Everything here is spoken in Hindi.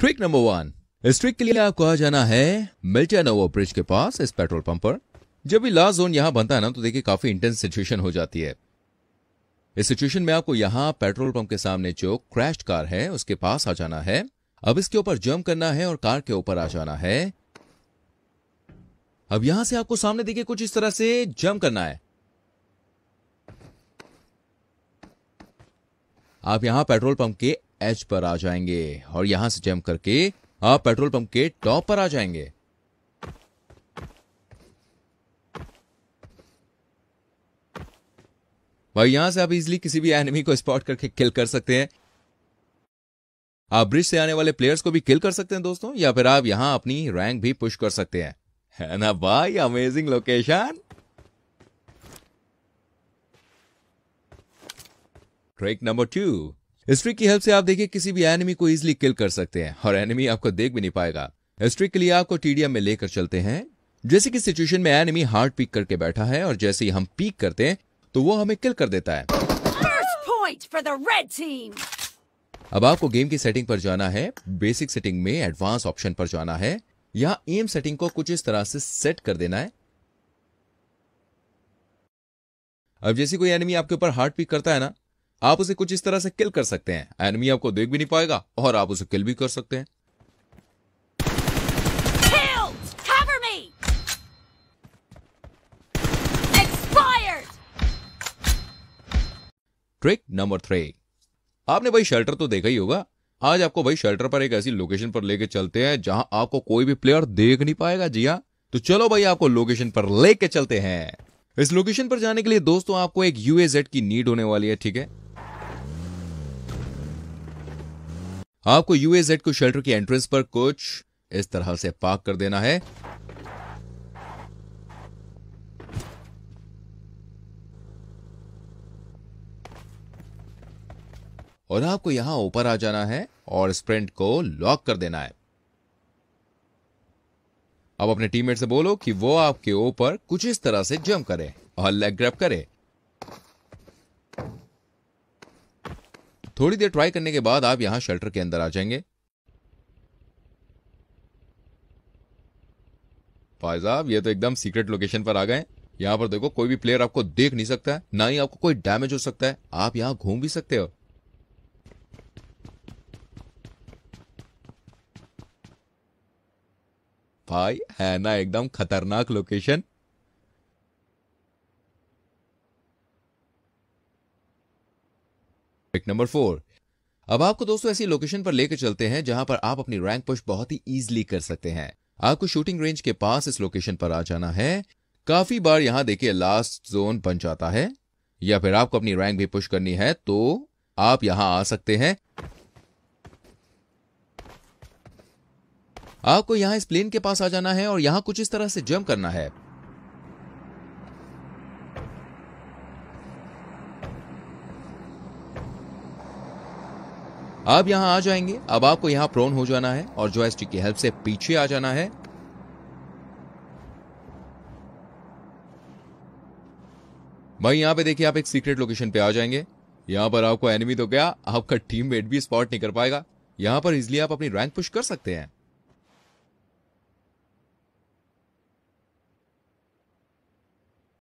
ट्रिक नंबर वन इस ट्रिक के लिए आपको आ जाना है मिल्टनोवा ब्रिज के पास इस पेट्रोल पंप पर जब भी लास्ट जोन यहां बनता है ना तो देखिए काफी इंटेंस सिचुएशन हो जाती है इस सिचुएशन में आपको यहां पेट्रोल पंप के सामने जो क्रैश कार है उसके पास आ जाना है अब इसके ऊपर जम करना है और कार के ऊपर आ जाना है अब यहां से आपको सामने देखिए कुछ इस तरह से जम करना है आप यहां पेट्रोल पंप के एच पर आ जाएंगे और यहां से जम करके आप पेट्रोल पंप के टॉप पर आ जाएंगे भाई यहां से आप इजिली किसी भी एनिमी को स्पॉट करके किल कर सकते हैं आप ब्रिज से आने वाले प्लेयर्स को भी किल कर सकते हैं दोस्तों या फिर आप यहां अपनी रैंक भी पुश कर सकते हैं है ना भाई amazing location track number two streak की हेल्प से आप देखिए किसी भी एनिमी को इजिली किल कर सकते हैं और एनिमी आपको देख भी नहीं पाएगा स्ट्रिक के लिए आपको टीडीएम में लेकर चलते हैं जैसे कि सिचुएशन में एनिमी हार्ट पीक करके बैठा है और जैसे ही हम पीक करते हैं तो वो हमें किल कर देता है अब आपको गेम की सेटिंग पर जाना है बेसिक सेटिंग में एडवांस ऑप्शन पर जाना है यहाँ एम सेटिंग को कुछ इस तरह से सेट कर देना है अब जैसे कोई एनिमी आपके ऊपर हार्ट पिक करता है ना आप उसे कुछ इस तरह से किल कर सकते हैं एनमी आपको देख भी नहीं पाएगा और आप उसे किल भी कर सकते हैं ट्रिक नंबर थ्री आपने भाई शेल्टर तो देखा ही होगा आज आपको भाई शेल्टर पर एक ऐसी लोकेशन पर लेके चलते हैं जहां आपको कोई भी प्लेयर देख नहीं पाएगा जी हाँ तो चलो भाई आपको लोकेशन पर लेके चलते हैं इस लोकेशन पर जाने के लिए दोस्तों आपको एक यूएजेड की नीड होने वाली है ठीक है आपको यूएजेड को शेल्टर की एंट्रेंस पर कुछ इस तरह से पार्क कर देना है और आपको यहां ऊपर आ जाना है और स्प्रिंट को लॉक कर देना है अब अपने टीममेट से बोलो कि वो आपके ऊपर कुछ इस तरह से जंप करे और लेग ग्रैप करे थोड़ी देर ट्राई करने के बाद आप यहां शेल्टर के अंदर आ जाएंगे भाई साहब ये तो एकदम सीक्रेट लोकेशन पर आ गए यहां पर देखो कोई भी प्लेयर आपको देख नहीं सकता है ना ही आपको कोई डैमेज हो सकता है आप यहां घूम भी सकते हो भाई है ना एकदम खतरनाक लोकेशन पिक नंबर फोर अब आपको दोस्तों ऐसी लोकेशन पर लेकर चलते हैं जहां पर आप अपनी रैंक पुश बहुत ही इजिली कर सकते हैं आपको शूटिंग रेंज के पास इस लोकेशन पर आ जाना है काफी बार यहां देखिए लास्ट जोन बन जाता है या फिर आपको अपनी रैंक भी पुश करनी है तो आप यहां आ सकते हैं आपको यहां इस प्लेन के पास आ जाना है और यहां कुछ इस तरह से जम करना है आप यहां आ जाएंगे अब आपको यहां प्रोन हो जाना है और जॉयस्टिक की हेल्प से पीछे आ जाना है भाई यहां पे देखिए आप एक सीक्रेट लोकेशन पे आ जाएंगे यहां पर आपको एनिमी तो क्या आपका टीममेट भी स्पॉट नहीं कर पाएगा यहां पर इजिली आप अपनी रैंक पुश कर सकते हैं